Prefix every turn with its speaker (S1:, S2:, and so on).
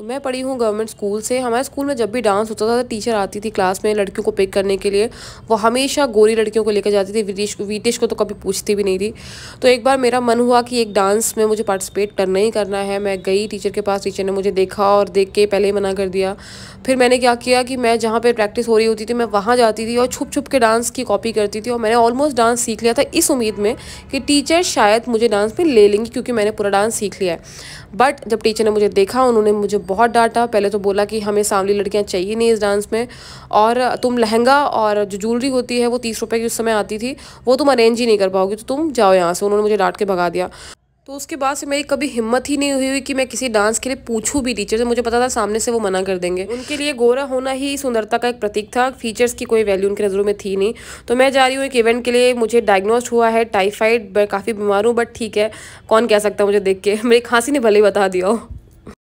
S1: तो मैं पढ़ी हूँ गवर्नमेंट स्कूल से हमारे स्कूल में जब भी डांस होता था तो टीचर आती थी क्लास में लड़कियों को पिक करने के लिए वो हमेशा गोरी लड़कियों को लेकर जाती थी वीटेश वीटेश को तो कभी पूछती भी नहीं थी तो एक बार मेरा मन हुआ कि एक डांस में मुझे पार्टिसिपेट करना ही करना है मैं गई टीचर के पास टीचर ने मुझे देखा और देख के पहले ही मना कर दिया फिर मैंने क्या किया कि मैं जहाँ पर प्रैक्टिस हो रही होती थी मैं वहाँ जाती थी और छुप छुप के डांस की कॉपी करती थी और मैंने ऑलमोस्ट डांस सीख लिया था इस उम्मीद में कि टीचर शायद मुझे डांस में ले लेंगी क्योंकि मैंने पूरा डांस सीख लिया है बट जब टीचर ने मुझे देखा उन्होंने मुझे बहुत डांटा पहले तो बोला कि हमें सांवली लड़कियाँ चाहिए नहीं इस डांस में और तुम लहंगा और जो ज्वेलरी होती है वो तीस रुपये की उस समय आती थी वो तुम अरेंज ही नहीं कर पाओगी तो तुम जाओ यहाँ से उन्होंने मुझे डांट के भगा दिया तो उसके बाद से मेरी कभी हिम्मत ही नहीं हुई हुई कि मैं किसी डांस के लिए पूछूं भी टीचर से मुझे पता था सामने से वो मना कर देंगे उनके लिए गोरा होना ही सुंदरता का एक प्रतीक था फीचर्स की कोई वैल्यू उनकी नज़रों में थी नहीं तो मैं जा रही हूँ एक इवेंट के लिए मुझे डायग्नोज हुआ है टाइफाइड काफ़ी बीमार हूँ बट ठीक है कौन कह सकता है मुझे देख के मेरी खांसी ने भले ही बता दिया हो